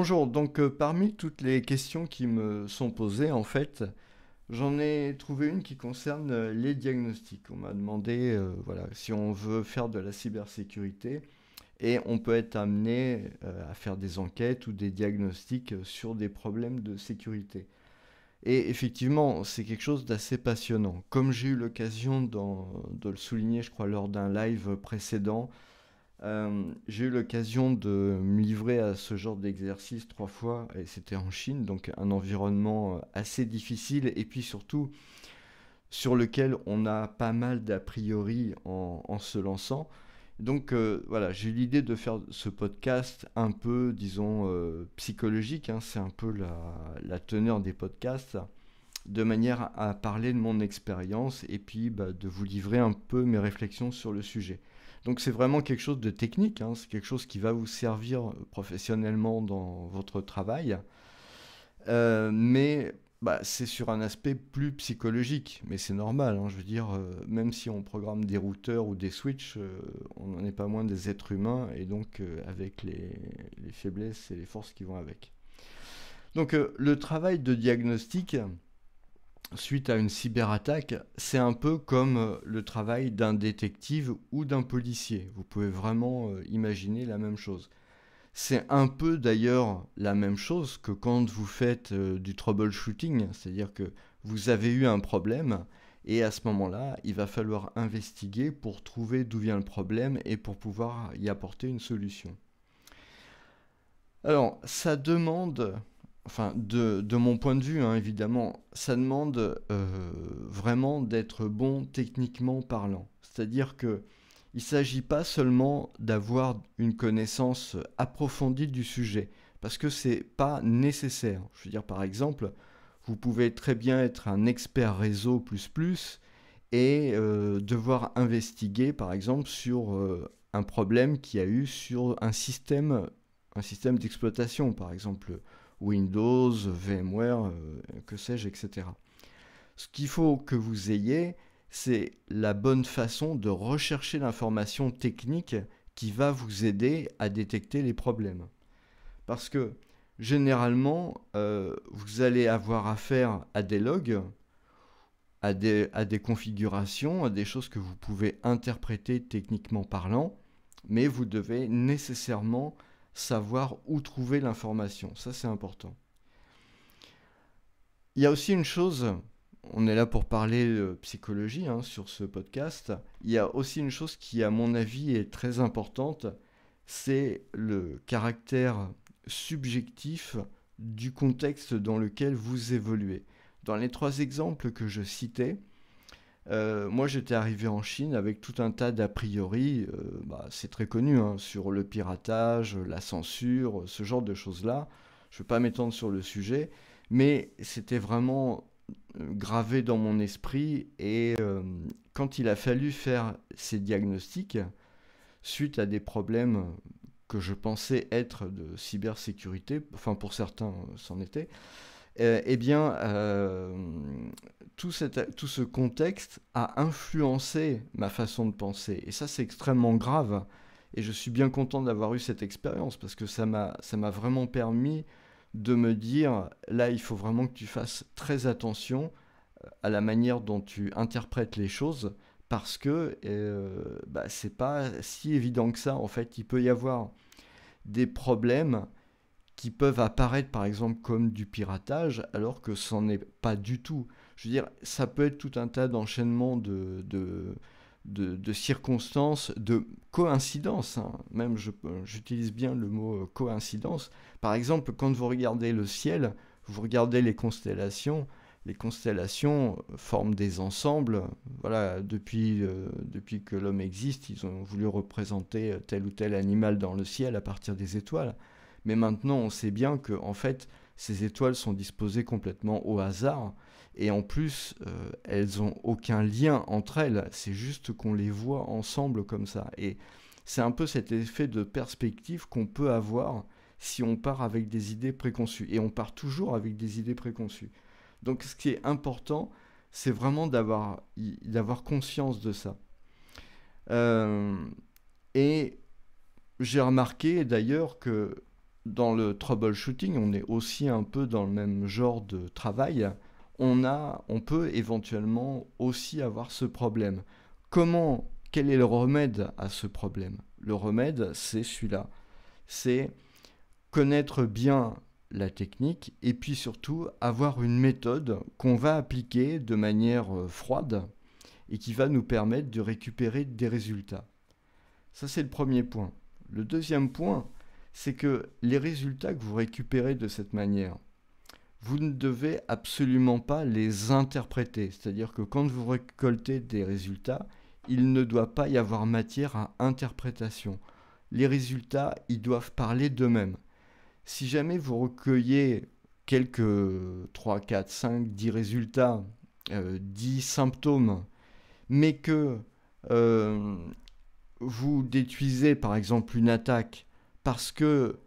Bonjour, donc euh, parmi toutes les questions qui me sont posées, en fait, j'en ai trouvé une qui concerne euh, les diagnostics. On m'a demandé euh, voilà, si on veut faire de la cybersécurité et on peut être amené à faire des enquêtes ou des diagnostics sur des problèmes de sécurité. Et effectivement, c'est quelque chose d'assez passionnant. Comme j'ai eu l'occasion de le souligner, je crois, lors d'un live précédent, euh, j'ai eu l'occasion de me livrer à ce genre d'exercice trois fois, et c'était en Chine, donc un environnement euh, assez difficile, et puis surtout sur lequel on a pas mal d'a priori en, se lançant. Donc euh, voilà, j'ai l'idée de faire ce podcast un peu, disons, psychologique, hein, c'est un peu la, teneur des podcasts, de manière à parler de mon expérience et puis bah, de vous livrer un peu mes réflexions sur le sujet. Donc c'est vraiment quelque chose de technique, hein. c'est quelque chose qui va vous servir professionnellement dans votre travail, euh, mais bah, c'est sur un aspect plus psychologique, mais c'est normal, hein. je veux dire, euh, même si on programme des routeurs ou des switches, euh, on n'en est pas moins des êtres humains, et donc avec les, faiblesses et les forces qui vont avec. Donc le travail de diagnostic, suite à une cyberattaque, c'est un peu comme euh, le travail d'un détective ou d'un policier. Vous pouvez vraiment euh, imaginer la même chose. C'est un peu d'ailleurs la même chose que quand vous faites euh, du troubleshooting, c'est-à-dire que vous avez eu un problème et à ce moment-là, il va falloir investiguer pour trouver d'où vient le problème et pour pouvoir y apporter une solution. Alors, ça demande enfin de, mon point de vue hein, évidemment, ça demande euh, vraiment d'être bon techniquement parlant. C'est-à-dire que il s'agit pas seulement d'avoir une connaissance approfondie du sujet, parce que c'est pas nécessaire. Je veux dire par exemple, vous pouvez très bien être un expert réseau plus plus et euh, devoir investiguer par exemple sur euh, un problème qu'il y a eu sur un système, un système d'exploitation par exemple Windows, VMware, euh, que sais-je, etc. Ce qu'il faut que vous ayez, c'est la bonne façon de rechercher l'information technique qui va vous aider à détecter les problèmes. Parce que généralement, euh, vous allez avoir affaire à des logs, à des configurations, à des choses que vous pouvez interpréter techniquement parlant, mais vous devez nécessairement savoir où trouver l'information. Ça, c'est important. Il y a aussi une chose, on est là pour parler psychologie hein, sur ce podcast, il y a aussi une chose qui, à mon avis, est très importante, c'est le caractère subjectif du contexte dans lequel vous évoluez. Dans les trois exemples que je citais, euh, moi, j'étais arrivé en Chine avec tout un tas d'a priori, euh, bah, c'est très connu, hein, sur le piratage, la censure, ce genre de choses-là. Je ne vais pas m'étendre sur le sujet, mais c'était vraiment euh, gravé dans mon esprit. Et quand il a fallu faire ces diagnostics, suite à des problèmes que je pensais être de cybersécurité, enfin pour certains, c'en était, eh, eh bien, euh, tout, ce contexte a influencé ma façon de penser. Et ça, c'est extrêmement grave. Et je suis bien content d'avoir eu cette expérience parce que ça m'a vraiment permis de me dire, là, il faut vraiment que tu fasses très attention euh, à la manière dont tu interprètes les choses parce que euh, n'est bah, c'est pas si évident que ça. En fait, il peut y avoir des problèmes qui peuvent apparaître par exemple comme du piratage alors que ce n'en est pas du tout. Je veux dire, ça peut être tout un tas d'enchaînements de, de, de, circonstances, de coïncidences. Hein. Même j'utilise bien le mot euh, coïncidence. Par exemple, quand vous regardez le ciel, vous regardez les constellations. Les constellations euh, forment des ensembles. Voilà, depuis, euh, depuis que l'homme existe, ils ont voulu représenter tel ou tel animal dans le ciel à partir des étoiles. Mais maintenant, on sait bien que, en fait, ces étoiles sont disposées complètement au hasard. Et en plus, euh, elles n'ont aucun lien entre elles. C'est juste qu'on les voit ensemble comme ça. Et c'est un peu cet effet de perspective qu'on peut avoir si on part avec des idées préconçues. Et on part toujours avec des idées préconçues. Donc ce qui est important, c'est vraiment d'avoir, conscience de ça. Euh, et j'ai remarqué d'ailleurs que dans le troubleshooting, on est aussi un peu dans le même genre de travail. On, a, on peut éventuellement aussi avoir ce problème. Comment Quel est le remède à ce problème Le remède, c'est celui-là. C'est connaître bien la technique et puis surtout avoir une méthode qu'on va appliquer de manière euh, froide et qui va nous permettre de récupérer des résultats. Ça, c'est le premier point. Le deuxième point, c'est que les résultats que vous récupérez de cette manière, vous ne devez absolument pas les interpréter. C'est-à-dire que quand vous récoltez des résultats, il ne doit pas y avoir matière à interprétation. Les résultats, ils doivent parler d'eux-mêmes. Si jamais vous recueillez quelques 3, 4, 5, 10 résultats, 10 euh, symptômes, mais que euh, vous détruisez par exemple une attaque parce que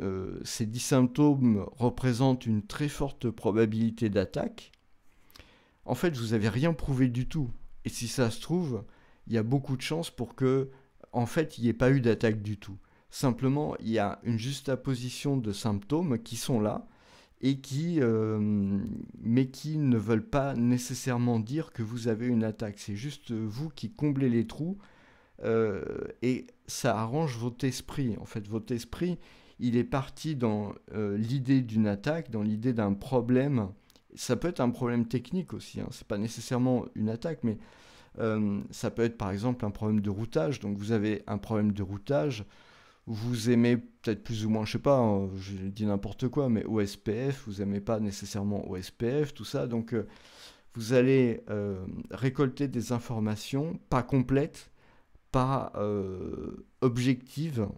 euh, ces dix symptômes représentent une très forte probabilité d'attaque, en fait, vous n'avez rien prouvé du tout. Et si ça se trouve, il y a beaucoup de chances pour que, en fait, il n'y ait pas eu d'attaque du tout. Simplement, il y a une juxtaposition de symptômes qui sont là et qui, euh, mais qui ne veulent pas nécessairement dire que vous avez une attaque. C'est juste vous qui comblez les trous euh, et ça arrange votre esprit. En fait, votre esprit, il est parti dans euh, l'idée d'une attaque, dans l'idée d'un problème. Ça peut être un problème technique aussi, hein. c'est pas nécessairement une attaque, mais euh, ça peut être par exemple un problème de routage. Donc vous avez un problème de routage, vous aimez peut-être plus ou moins, je sais pas, hein, je dis n'importe quoi, mais OSPF, vous aimez pas nécessairement OSPF, tout ça. Donc vous allez récolter des informations pas complètes pas euh, objective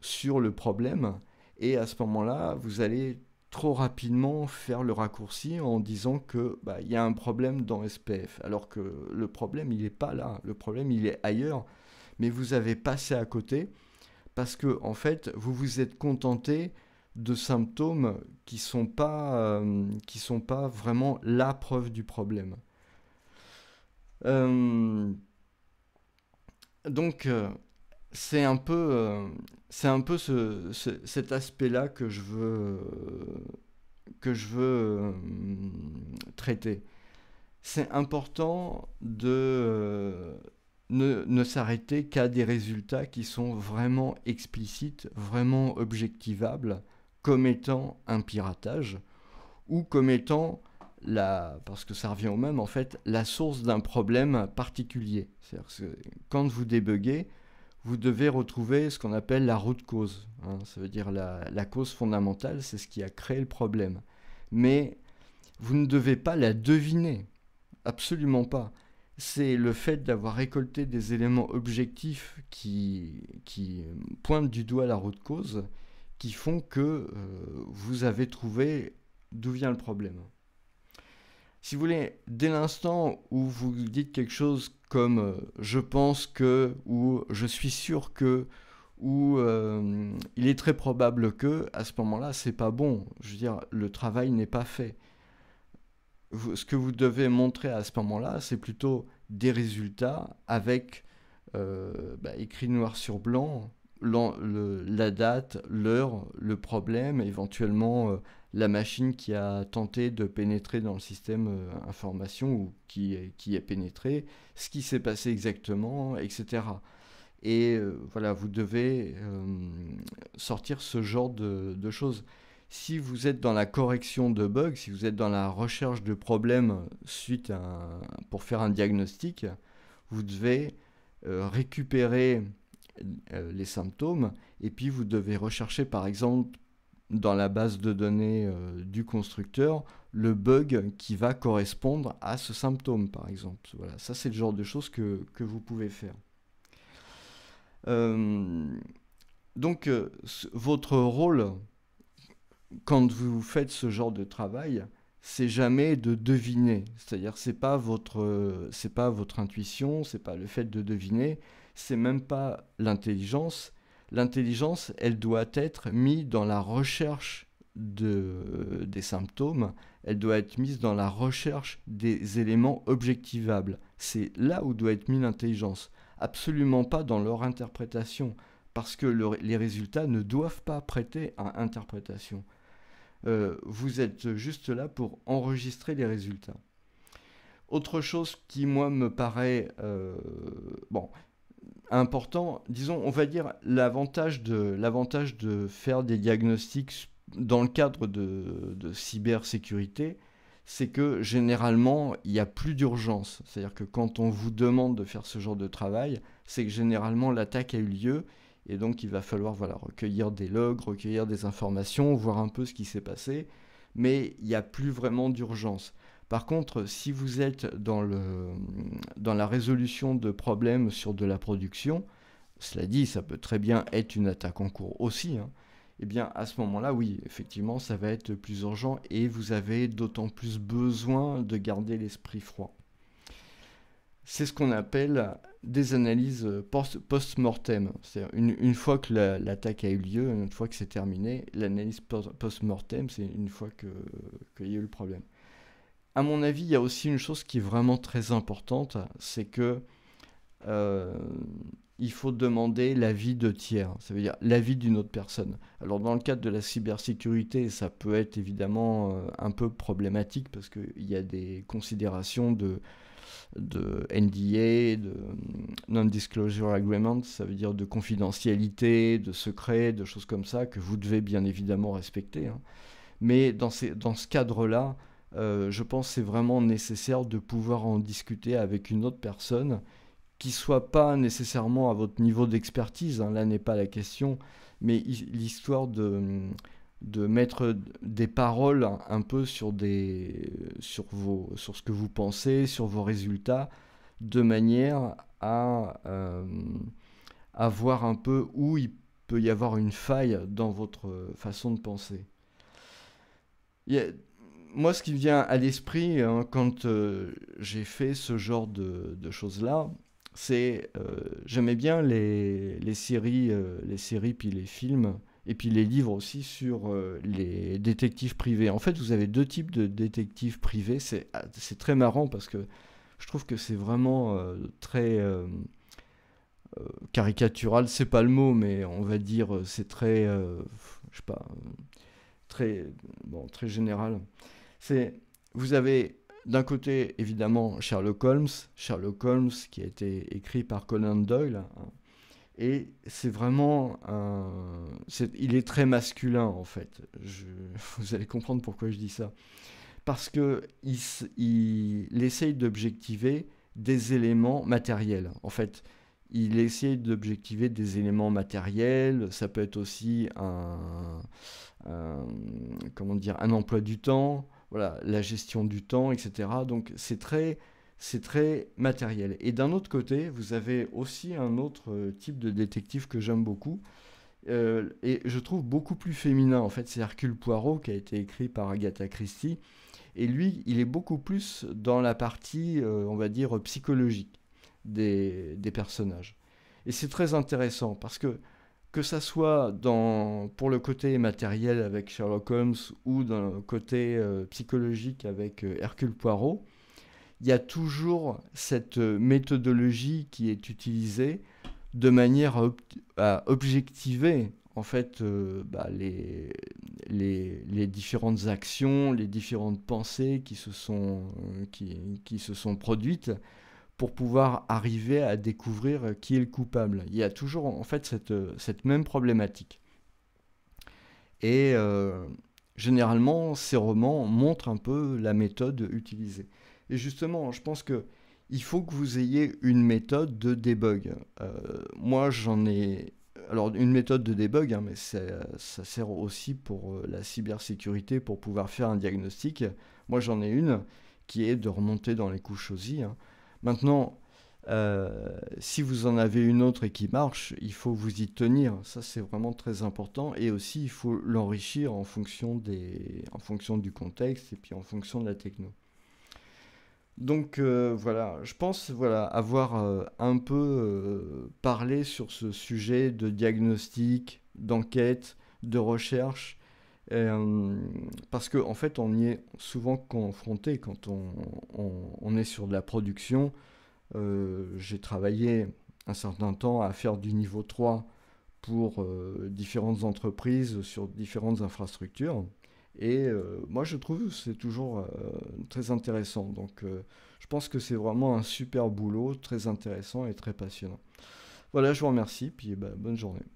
sur le problème. Et à ce moment-là, vous allez trop rapidement faire le raccourci en disant que bah, il y a un problème dans SPF, alors que le problème il n'est pas là, le problème il est ailleurs, mais vous avez passé à côté parce que en fait vous vous êtes contenté de symptômes qui sont pas euh, qui sont pas vraiment la preuve du problème. Euh, donc, euh, c'est un peu, euh, cet aspect-là que je veux, euh, que je veux traiter. C'est important de ne, ne s'arrêter qu'à des résultats qui sont vraiment explicites, vraiment objectivables, comme étant un piratage ou comme étant parce que ça revient au même, en fait, la source d'un problème particulier. C'est-à-dire quand vous débuguez, vous devez retrouver ce qu'on appelle la route cause. Hein. ça veut dire la, cause fondamentale, c'est ce qui a créé le problème. Mais vous ne devez pas la deviner. Absolument pas. C'est le fait d'avoir récolté des éléments objectifs qui, pointent du doigt la route cause qui font que euh, vous avez trouvé d'où vient le problème si vous voulez, dès l'instant où vous dites quelque chose comme euh, je pense que ou je suis sûr que ou euh, il est très probable que, à ce moment-là, c'est pas bon. Je veux dire, le travail n'est pas fait. ce que vous devez montrer à ce moment-là, c'est plutôt des résultats avec euh, bah, écrit noir sur blanc la date, l'heure, le problème, éventuellement euh, la machine qui a tenté de pénétrer dans le système euh, information ou qui qui est pénétré, ce qui s'est passé exactement, etc. Et euh, voilà, vous devez sortir ce genre de, de, choses. Si vous êtes dans la correction de bugs, si vous êtes dans la recherche de problèmes suite pour faire un diagnostic, vous devez récupérer euh, les symptômes, et puis vous devez rechercher par exemple dans la base de données euh, du constructeur le bug qui va correspondre à ce symptôme, par exemple. Voilà, ça c'est le genre de choses que, vous pouvez faire. Euh, donc votre rôle quand vous faites ce genre de travail, c'est jamais de deviner. C'est-à-dire c'est pas votre c'est pas votre intuition, c'est pas le fait de deviner, c'est même pas l'intelligence. L'intelligence, elle doit être mise dans la recherche de, des symptômes, elle doit être mise dans la recherche des éléments objectivables. C'est là où doit être mise l'intelligence, absolument pas dans leur interprétation, parce que les résultats ne doivent pas prêter à interprétation. Euh, vous êtes juste là pour enregistrer les résultats. Autre chose qui, moi, me paraît... Euh, bon, important, disons, on va dire l'avantage de, l'avantage de faire des diagnostics dans le cadre de, cybersécurité, c'est que généralement, il n'y a plus d'urgence. C'est-à-dire que quand on vous demande de faire ce genre de travail, c'est que généralement l'attaque a eu lieu et donc il va falloir voilà, recueillir des logs, recueillir des informations, voir un peu ce qui s'est passé, mais il n'y a plus vraiment d'urgence. Par contre, si vous êtes dans, la résolution de problèmes sur de la production, cela dit, ça peut très bien être une attaque en cours aussi. et hein, eh bien, à ce moment-là, oui, effectivement, ça va être plus urgent et vous avez d'autant plus besoin de garder l'esprit froid. C'est ce qu'on appelle des analyses post-mortem. C'est une, une, fois que l'attaque a eu lieu, une fois que c'est terminé, l'analyse post-mortem, c'est une fois qu'il y a eu le problème à mon avis, il y a aussi une chose qui est vraiment très importante, c'est que euh, il faut demander l'avis de tiers, ça veut dire l'avis d'une autre personne. Alors dans le cadre de la cybersécurité, ça peut être évidemment euh, un peu problématique parce qu'il y a des considérations de, NDA, de euh, Non-Disclosure Agreement, ça veut dire de confidentialité, de secret, de choses comme ça, que vous devez bien évidemment respecter. Hein. Mais dans ce cadre-là, euh, je pense que c'est vraiment nécessaire de pouvoir en discuter avec une autre personne qui soit pas nécessairement à votre niveau d'expertise, hein, là n'est pas la question, mais l'histoire de, de mettre des paroles un peu sur, des, sur, vos, sur ce que vous pensez, sur vos résultats, de manière à, à euh, voir un peu où il peut y avoir une faille dans votre euh, façon de penser. Il moi, ce qui me vient à l'esprit hein, quand euh, j'ai fait ce genre de, choses-là, c'est euh, j'aimais bien les, séries, euh, les séries puis les films et puis les livres aussi sur euh, les détectives privés. En fait, vous avez deux types de détectives privés. C'est ah, très marrant parce que je trouve que c'est vraiment très caricatural. C'est pas le mot, mais on va dire c'est très, je sais pas, très très général. C'est, vous avez d'un côté, évidemment, Sherlock Holmes, Sherlock Holmes qui a été écrit par Conan Doyle, hein, et c'est vraiment Il est très masculin, en fait. Vous allez comprendre pourquoi je dis ça. Parce que il, essaye d'objectiver des éléments matériels, en fait. Il essaye d'objectiver des éléments matériels, ça peut être aussi comment dire, un emploi du temps, la gestion du temps, etc. Donc c'est très, c'est très matériel. Et d'un autre côté, vous avez aussi un autre euh, type de détective que j'aime beaucoup. Euh, et je trouve beaucoup plus féminin en fait, c'est Hercule Poirot qui a été écrit par Agatha Christie. Et lui, il est beaucoup plus dans la partie, euh, on va dire, psychologique des, des personnages. Et c'est très intéressant parce que que ça soit pour le côté matériel avec Sherlock Holmes ou dans le côté euh, psychologique avec euh, Hercule Poirot, il y a toujours cette euh, méthodologie qui est utilisée de manière à, objectiver en fait bah, les, différentes actions, les différentes pensées qui se sont produites pour pouvoir arriver à découvrir qui est le coupable. Il y a toujours en fait cette, même problématique. Et euh, généralement, ces romans montrent un peu la méthode utilisée. Et justement, je pense que il faut que vous ayez une méthode de debug. Euh, moi, j'en ai. Alors, une méthode de debug, hein, mais ça, sert aussi pour euh, la cybersécurité, pour pouvoir faire un diagnostic. Moi, j'en ai une qui est de remonter dans les couches aussi. Maintenant, euh, si vous en avez une autre et qui marche, il faut vous y tenir. Ça, c'est vraiment très important. Et aussi, il faut l'enrichir en fonction, en fonction du contexte et puis en fonction de la techno. Donc euh, voilà, je pense avoir euh, un peu parlé sur ce sujet de diagnostic, d'enquête, de recherche euh, parce qu'en en fait, on y est souvent confronté quand on, est sur de la production. Euh, j'ai travaillé un certain temps à faire du niveau 3 pour euh, différentes entreprises sur différentes infrastructures. Et moi, je trouve que c'est toujours très intéressant. Donc, je pense que c'est vraiment un super boulot, très intéressant et très passionnant. Voilà, je vous remercie, puis ben, bonne journée.